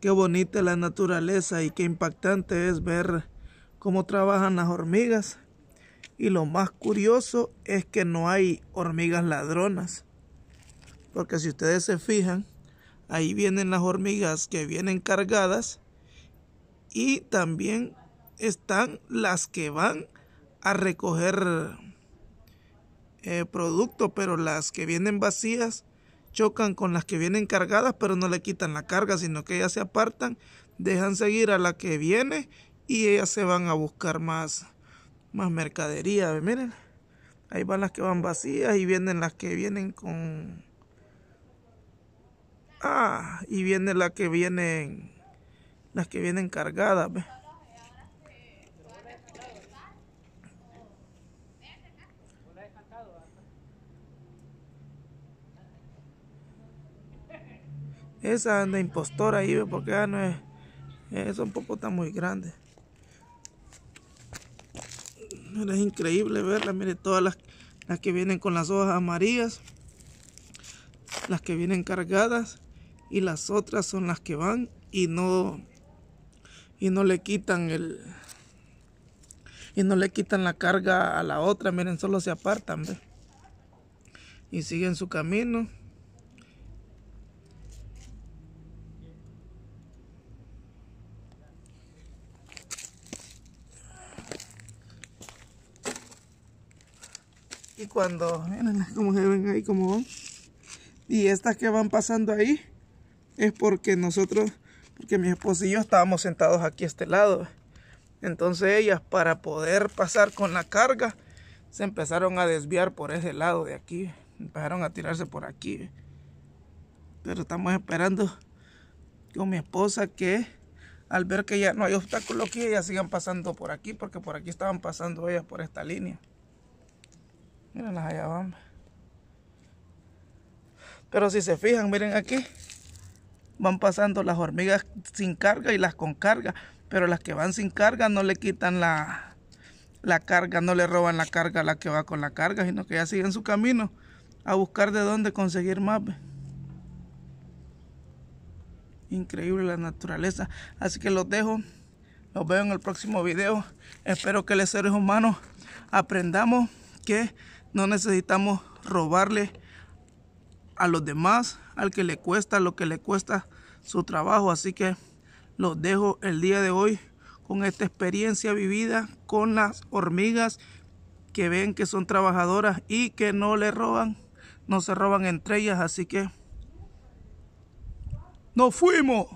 Qué bonita la naturaleza y qué impactante es ver cómo trabajan las hormigas. Y lo más curioso es que no hay hormigas ladronas. Porque si ustedes se fijan, ahí vienen las hormigas que vienen cargadas y también están las que van a recoger eh, producto, pero las que vienen vacías chocan con las que vienen cargadas, pero no le quitan la carga, sino que ellas se apartan, dejan seguir a la que viene y ellas se van a buscar más, más mercadería. Miren, ahí van las que van vacías y vienen las que vienen con... Ah, y viene la que vienen, las que vienen cargadas. ¿ve? Esa anda impostora ahí, porque ya ah, no es. poco tan muy grande Es increíble verla Miren todas las, que vienen con las hojas amarillas, las que vienen cargadas y las otras son las que van y no y no le quitan el y no le quitan la carga a la otra, miren, solo se apartan, Y siguen su camino. Y cuando, miren cómo se ven ahí, como Y estas que van pasando ahí, es porque nosotros, porque mi esposo y yo estábamos sentados aquí a este lado. Entonces ellas, para poder pasar con la carga, se empezaron a desviar por ese lado de aquí. Empezaron a tirarse por aquí. Pero estamos esperando con mi esposa que al ver que ya no hay obstáculos Que ellas sigan pasando por aquí, porque por aquí estaban pasando ellas por esta línea las allá, vamos. Pero si se fijan, miren aquí. Van pasando las hormigas sin carga y las con carga. Pero las que van sin carga no le quitan la, la carga, no le roban la carga a la que va con la carga, sino que ya siguen su camino a buscar de dónde conseguir más. Increíble la naturaleza. Así que los dejo. Los veo en el próximo video. Espero que los seres humanos aprendamos que no necesitamos robarle a los demás, al que le cuesta, lo que le cuesta su trabajo. Así que los dejo el día de hoy con esta experiencia vivida con las hormigas que ven que son trabajadoras y que no le roban, no se roban entre ellas. Así que nos fuimos.